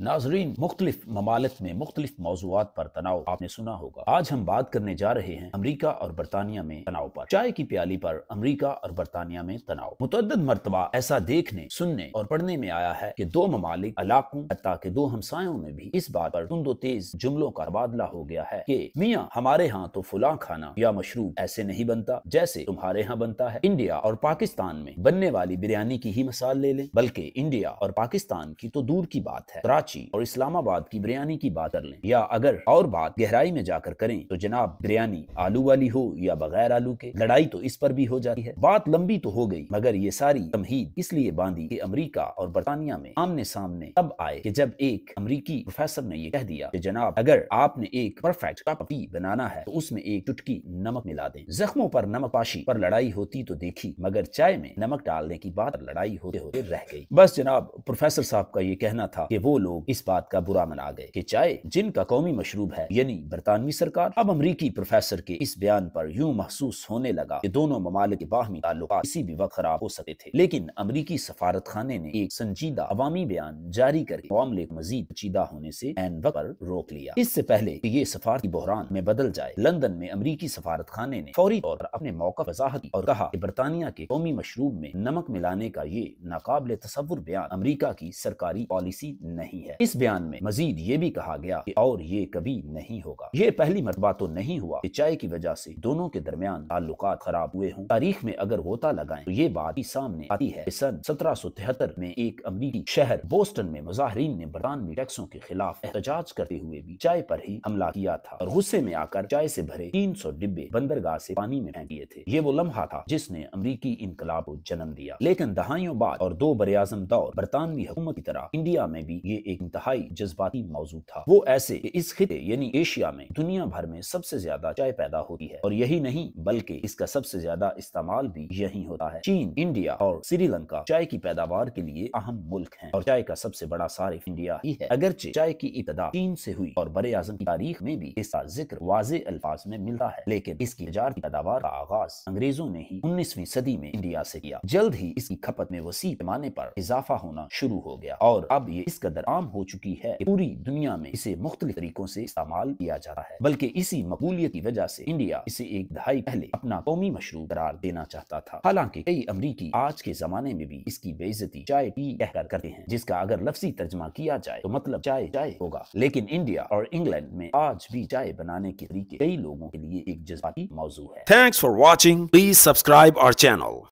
नाजरीन मुख्तलिफ ममालिक में मुख्तलिफ मौजूद पर तनाव आपने सुना होगा आज हम बात करने जा रहे हैं अमरीका और बरतानिया में तनाव पर चाय की प्याली पर अमरीका और बरतानिया में तनाव मुतद मरतबा ऐसा देखने सुनने और पढ़ने में आया है की दो ममालिकलाकों हत्या के दो हमसायों में भी इस बात पर तुंदो तेज जुमलों का तबादला हो गया है की मियाँ हमारे यहाँ तो फुला खाना या मशरूब ऐसे नहीं बनता जैसे तुम्हारे यहाँ बनता है इंडिया और पाकिस्तान में बनने वाली बिरयानी की ही मिसाल ले लें बल्कि इंडिया और पाकिस्तान की तो दूर की बात है कराची और इस्लामाबाद की बिरयानी की बात कर लें या अगर और बात गहराई में जाकर करें तो जनाब बिरयानी आलू वाली हो या बगैर आलू के लड़ाई तो इस पर भी हो जाती है बात लंबी तो हो गई मगर ये सारी तमहीद इसलिए बांधी कि अमरीका और बरतानिया में आमने सामने तब आए कि जब एक अमरीकी प्रोफेसर ने ये कह दिया कि जनाब अगर आपने एक परफेक्ट कप टी बनाना है तो उसमें एक चुटकी नमक मिला दें जख्मों पर नमक पाशी पर लड़ाई होती तो देखी मगर चाय में नमक डालने की बात लड़ाई होते होते रह गई बस जनाब प्रोफेसर साहब का ये कहना था कि वो लोग लोग इस बात का बुरा मना गए कि चाय जिनका कौमी मशरूब है यानी बरतानवी सरकार अब अमरीकी प्रोफेसर के इस बयान पर यूं महसूस होने लगा कि दोनों ममालिक बाहमी ताल्लुक किसी भी वक्त खराब हो सके थे लेकिन अमरीकी सफारत खाने ने एक संजीदा अवामी बयान जारी करके मामले को मजीद चीदा होने ऐसी एन वक्त रोक लिया इससे पहले की ये सफारती बहरान में बदल जाए लंदन में अमरीकी सफारत खाने ने फौरी तौर पर अपने मौका वजाहत की और कहा की बरतानिया के कौमी मशरूब में नमक मिलाने का ये नाकबले तस्वुर बयान अमरीका की सरकारी पॉलिसी नहीं है इस बयान में मजीद ये भी कहा गया कि और ये कभी नहीं होगा ये पहली मरतबा तो नहीं हुआ कि चाय की वजह से दोनों के दरमियान ताल्लुक खराब हुए हों तारीख में अगर होता लगाए तो ये बात ही सामने आती है सन सत्रह सौ तिहत्तर में एक अमरीकी शहर बोस्टन में मुजाहरीन ने बरतानवी टैक्सों के खिलाफ एहतजाज करते हुए भी चाय पर ही हमला किया था और गुस्से में आकर चाय से भरे तीन सौ डिब्बे बंदरगाह से पानी में फेंक दिए थे ये वो लम्हा था जिसने अमरीकी इनकलाब को जन्म दिया लेकिन दहाइयों बाद और दो बरआजम दौर बरतानवी हुकूमत की तरह इंडिया में भी ये एक इंतहाई जज्बाती मौजूद था वो ऐसे इस खिते यानी एशिया में दुनिया भर में सबसे ज्यादा चाय पैदा होती है और यही नहीं बल्कि इसका सबसे ज्यादा इस्तेमाल भी यही होता है चीन इंडिया और श्रीलंका चाय की पैदावार के लिए अहम मुल्क है और चाय का सबसे बड़ा सारिफ इंडिया ही है अगरचे चाय की इब्तदा चीन से हुई और बड़े आजम की तारीख में भी इसका जिक्र वाजे अल्फाज में मिलता है लेकिन इसकी हजार की पैदावार का आगाज अंग्रेजों ने ही उन्नीसवी सदी में इंडिया से किया जल्द ही इसकी खपत में वसी पैमाने पर इजाफा होना शुरू हो गया और अब ये इस कदर आम आम हो चुकी है पूरी दुनिया में इसे मुख्तलि तरीकों से इस्तेमाल किया जा रहा है बल्कि इसी मकबूलियत की वजह से इंडिया इसे एक दहाई पहले अपना कौमी मशरूब करार देना चाहता था हालांकि कई अमरीकी आज के जमाने में भी इसकी बेइज्जती चाय पी कहकर करते हैं जिसका अगर लफ्जी तर्जमा किया जाए तो मतलब चाय चाय होगा लेकिन इंडिया और इंग्लैंड में आज भी चाय बनाने के तरीके कई लोगों के लिए एक जज्बाती मौजू है thanks for watching please subscribe our channel